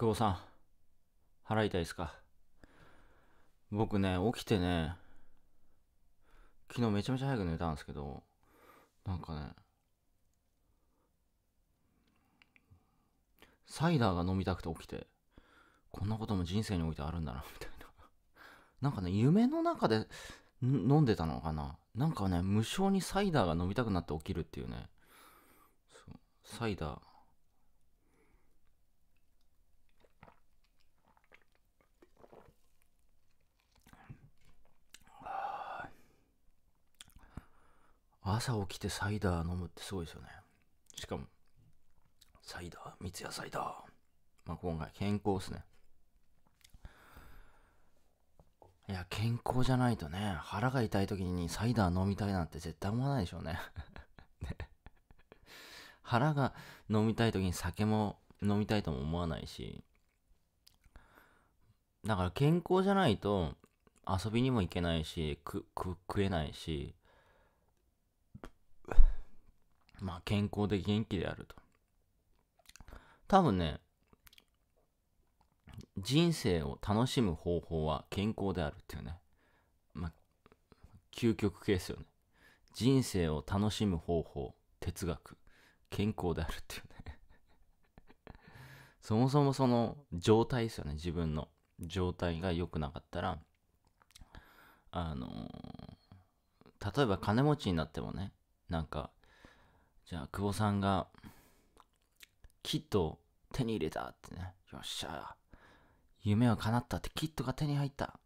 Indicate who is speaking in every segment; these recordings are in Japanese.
Speaker 1: 久保さん、払いたいですか僕ね、起きてね、昨日めちゃめちゃ早く寝たんですけど、なんかね、サイダーが飲みたくて起きて、こんなことも人生においてあるんだな、みたいな。なんかね、夢の中で飲んでたのかななんかね、無性にサイダーが飲みたくなって起きるっていうね。そうサイダー。朝起きてサイダー飲むってすごいですよね。しかも、サイダー、三ツ矢サイダー。まあ、今回、健康ですね。いや、健康じゃないとね、腹が痛い時にサイダー飲みたいなんて絶対思わないでしょうね。ね腹が飲みたい時に酒も飲みたいとも思わないし、だから健康じゃないと遊びにも行けないし、食えないし、まあ、健康で元気であると。多分ね、人生を楽しむ方法は健康であるっていうね。まあ、究極系ですよね。人生を楽しむ方法、哲学、健康であるっていうね。そもそもその状態ですよね、自分の。状態が良くなかったら、あのー、例えば金持ちになってもね、なんか、じゃあ、久保さんが、キットを手に入れたってね。よっしゃ。夢は叶ったってキットが手に入った。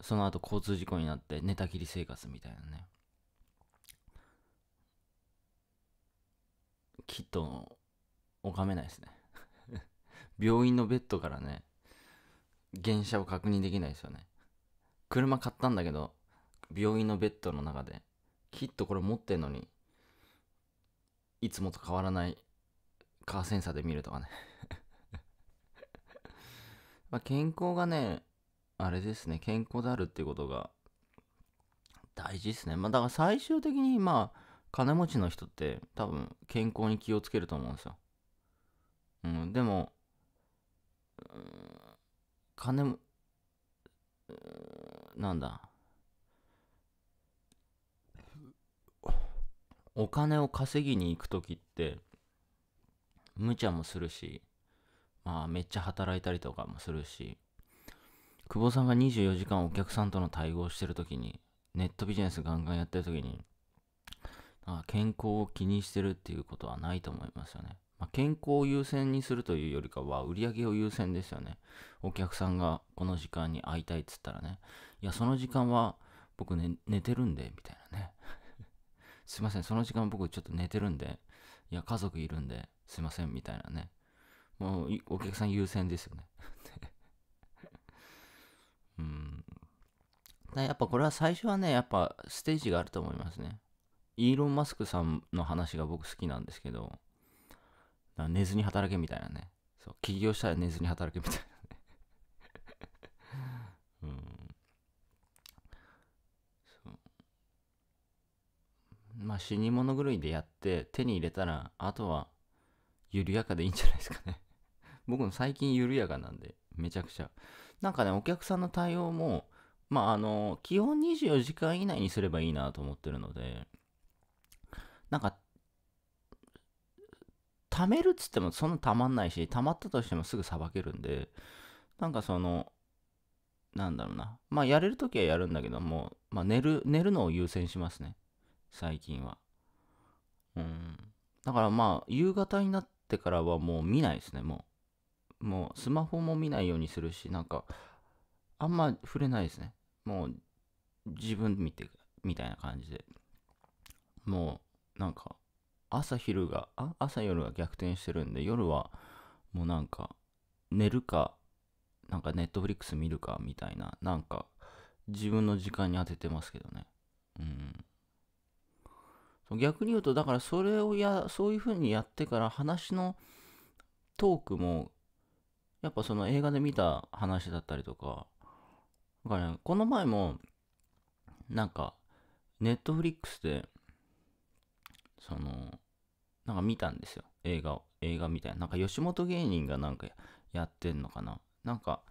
Speaker 1: その後交通事故になって寝たきり生活みたいなね。キットを拝めないですね 病院のベッドからね、現車を確認できないですよね。車買ったんだけど、病院のベッドの中で、キットこれ持ってんのに、いつもと変わらないカーセンサーで見るとかね ま健康がね、あれですね、健康であるっていうことが大事ですね。まあだから最終的にまあ金持ちの人って多分健康に気をつけると思うんですよ。うん、でも、金も、なんだ、お金を稼ぎに行く時って無茶もするしまあめっちゃ働いたりとかもするし久保さんが24時間お客さんとの対応してる時にネットビジネスガンガンやってる時にあ健康を気にしてるっていうことはないと思いますよね、まあ、健康を優先にするというよりかは売り上げを優先ですよねお客さんがこの時間に会いたいっつったらねいやその時間は僕ね寝てるんでみたいなねすいません、その時間僕ちょっと寝てるんで、いや、家族いるんで、すいません、みたいなね。もう、お客さん優先ですよね。うん。やっぱこれは最初はね、やっぱステージがあると思いますね。イーロン・マスクさんの話が僕好きなんですけど、寝ずに働けみたいなね。そう、起業したら寝ずに働けみたいな。死に物狂いでやって手に入れたら、あとは緩やかでいいんじゃないですかね 僕も最近緩やかなんで、めちゃくちゃ。なんかね、お客さんの対応も、まああの、基本24時間以内にすればいいなと思ってるので、なんか、貯めるっつってもそんなたまんないし、たまったとしてもすぐさばけるんで、なんかその、なんだろうな。まあやれるときはやるんだけども、まあ寝る、寝るのを優先しますね。最近は。うん。だからまあ、夕方になってからはもう見ないですね、もう。もう、スマホも見ないようにするし、なんか、あんま触れないですね。もう、自分見て、みたいな感じで。もう、なんか、朝昼が、あ朝夜が逆転してるんで、夜は、もうなんか、寝るか、なんかネットフリックス見るかみたいな、なんか自分の時間に当ててますけどね。うん。逆に言うとだからそれをやそういうふうにやってから話のトークもやっぱその映画で見た話だったりとかだから、ね、この前もなんかネットフリックスでそのなんか見たんですよ映画を映画みたいななんか吉本芸人がなんかやってんのかななんか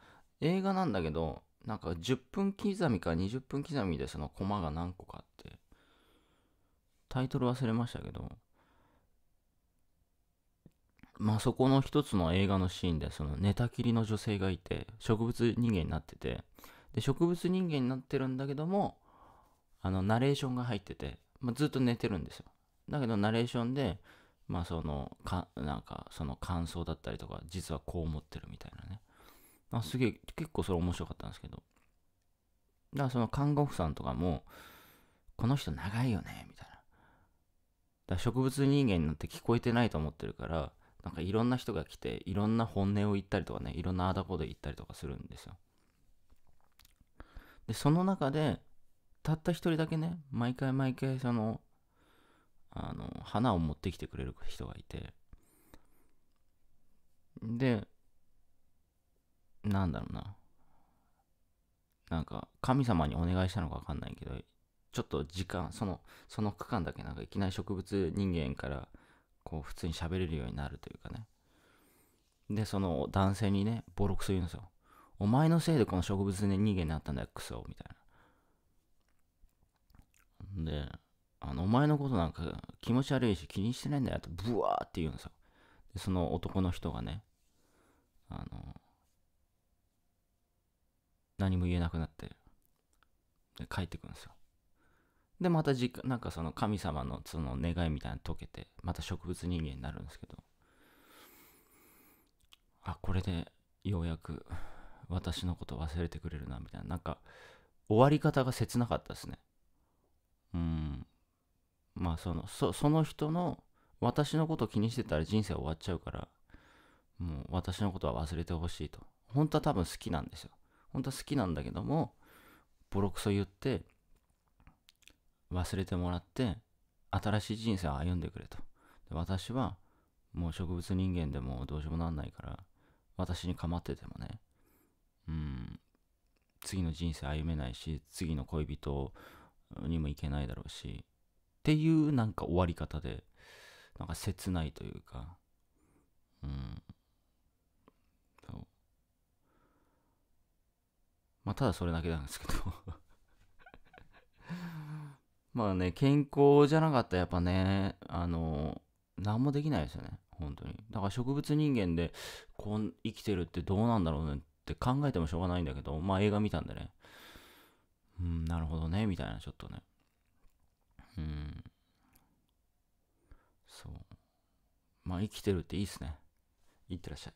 Speaker 1: 映画なんだけどなんか10分刻みか20分刻みでそのコマが何個かあってタイトル忘れましたけど、まあ、そこの一つの映画のシーンで、その寝たきりの女性がいて、植物人間になってて、で、植物人間になってるんだけども、あの、ナレーションが入ってて、まあ、ずっと寝てるんですよ。だけど、ナレーションで、まあ、その、か、なんか、その感想だったりとか、実はこう思ってるみたいなね。あすげえ、結構それ面白かったんですけど。だから、その看護婦さんとかも、この人長いよね、みたいな。だ植物人間なんて聞こえてないと思ってるからなんかいろんな人が来ていろんな本音を言ったりとかねいろんなあだこで言ったりとかするんですよでその中でたった一人だけね毎回毎回そのあの花を持ってきてくれる人がいてでなんだろうななんか神様にお願いしたのか分かんないけどちょっと時間、その、その区間だけなんかいきなり植物人間から、こう、普通に喋れるようになるというかね。で、その男性にね、ボロクソ言うんですよ。お前のせいでこの植物人間になったんだよ、クソ、みたいな。で、あの、お前のことなんか気持ち悪いし気にしてないんだよ、と、ブワーって言うんですよ。で、その男の人がね、あの、何も言えなくなって、で帰ってくるんですよ。で、またじ、なんかその神様のその願いみたいなの解けて、また植物人間になるんですけど、あ、これでようやく私のこと忘れてくれるな、みたいな。なんか、終わり方が切なかったですね。うん。まあその、そその人の、私のこと気にしてたら人生終わっちゃうから、もう私のことは忘れてほしいと。本当は多分好きなんですよ。本当は好きなんだけども、ボロクソ言って、忘れてもらって、新しい人生を歩んでくれと。で私は、もう植物人間でもどうしようもなんないから、私に構っててもね、うん、次の人生歩めないし、次の恋人にも行けないだろうし、っていうなんか終わり方で、なんか切ないというか、うん、そう。まあ、ただそれだけなんですけどまあね、健康じゃなかったらやっぱね、あの、何もできないですよね。本当に。だから植物人間でこう生きてるってどうなんだろうねって考えてもしょうがないんだけど、まあ映画見たんでね。うん、なるほどね、みたいな、ちょっとね。うん。そう。まあ生きてるっていいっすね。いってらっしゃい。